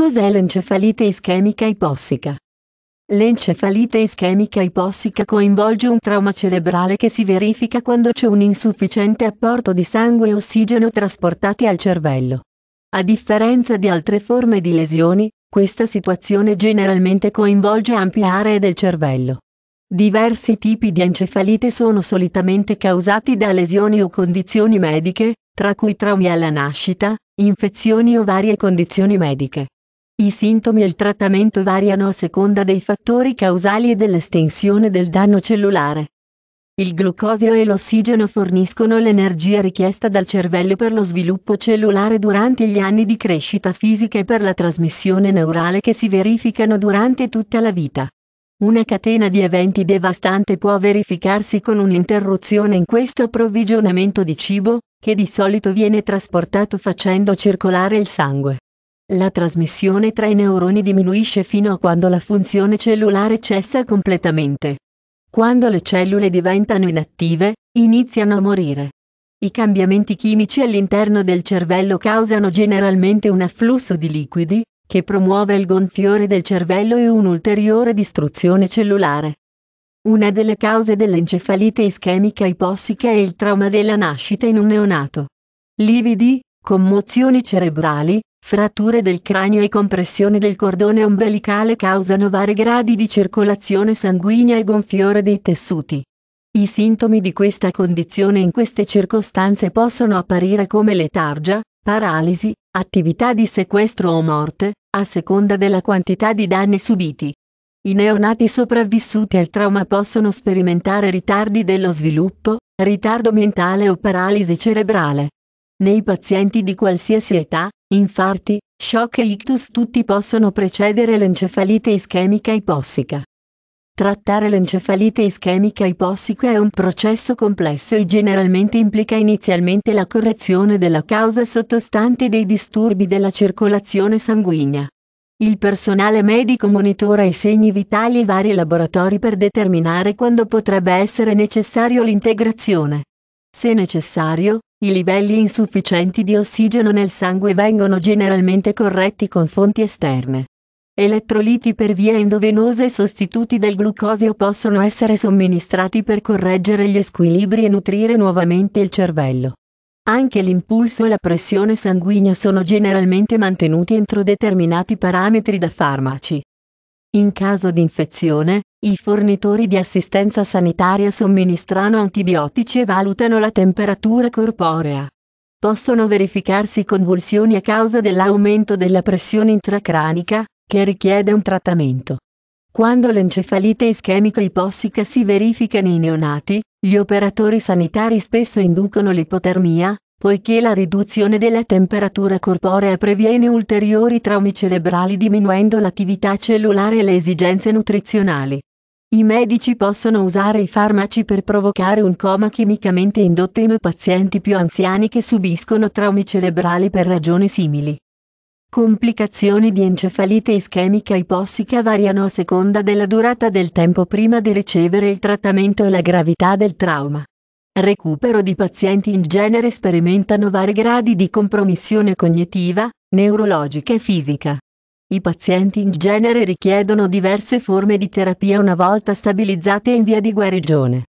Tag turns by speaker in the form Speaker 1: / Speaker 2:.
Speaker 1: Cos'è l'encefalite ischemica ipossica? L'encefalite ischemica ipossica coinvolge un trauma cerebrale che si verifica quando c'è un insufficiente apporto di sangue e ossigeno trasportati al cervello. A differenza di altre forme di lesioni, questa situazione generalmente coinvolge ampie aree del cervello. Diversi tipi di encefalite sono solitamente causati da lesioni o condizioni mediche, tra cui traumi alla nascita, infezioni o varie condizioni mediche. I sintomi e il trattamento variano a seconda dei fattori causali e dell'estensione del danno cellulare. Il glucosio e l'ossigeno forniscono l'energia richiesta dal cervello per lo sviluppo cellulare durante gli anni di crescita fisica e per la trasmissione neurale che si verificano durante tutta la vita. Una catena di eventi devastante può verificarsi con un'interruzione in questo approvvigionamento di cibo, che di solito viene trasportato facendo circolare il sangue. La trasmissione tra i neuroni diminuisce fino a quando la funzione cellulare cessa completamente. Quando le cellule diventano inattive, iniziano a morire. I cambiamenti chimici all'interno del cervello causano generalmente un afflusso di liquidi, che promuove il gonfiore del cervello e un'ulteriore distruzione cellulare. Una delle cause dell'encefalite ischemica ipossica è il trauma della nascita in un neonato. Lividi, Commozioni cerebrali, fratture del cranio e compressione del cordone ombelicale causano vari gradi di circolazione sanguigna e gonfiore dei tessuti. I sintomi di questa condizione in queste circostanze possono apparire come letargia, paralisi, attività di sequestro o morte, a seconda della quantità di danni subiti. I neonati sopravvissuti al trauma possono sperimentare ritardi dello sviluppo, ritardo mentale o paralisi cerebrale. Nei pazienti di qualsiasi età, infarti, shock e ictus tutti possono precedere l'encefalite ischemica ipossica. Trattare l'encefalite ischemica ipossica è un processo complesso e generalmente implica inizialmente la correzione della causa sottostante dei disturbi della circolazione sanguigna. Il personale medico monitora i segni vitali e vari laboratori per determinare quando potrebbe essere necessario l'integrazione. Se necessario, i livelli insufficienti di ossigeno nel sangue vengono generalmente corretti con fonti esterne. Elettroliti per via endovenosa e sostituti del glucosio possono essere somministrati per correggere gli squilibri e nutrire nuovamente il cervello. Anche l'impulso e la pressione sanguigna sono generalmente mantenuti entro determinati parametri da farmaci. In caso di infezione, i fornitori di assistenza sanitaria somministrano antibiotici e valutano la temperatura corporea. Possono verificarsi convulsioni a causa dell'aumento della pressione intracranica, che richiede un trattamento. Quando l'encefalite ischemica ipossica si verifica nei neonati, gli operatori sanitari spesso inducono l'ipotermia, poiché la riduzione della temperatura corporea previene ulteriori traumi cerebrali diminuendo l'attività cellulare e le esigenze nutrizionali. I medici possono usare i farmaci per provocare un coma chimicamente indotto in pazienti più anziani che subiscono traumi cerebrali per ragioni simili. Complicazioni di encefalite ischemica ipossica variano a seconda della durata del tempo prima di ricevere il trattamento e la gravità del trauma recupero di pazienti in genere sperimentano vari gradi di compromissione cognitiva, neurologica e fisica. I pazienti in genere richiedono diverse forme di terapia una volta stabilizzate in via di guarigione.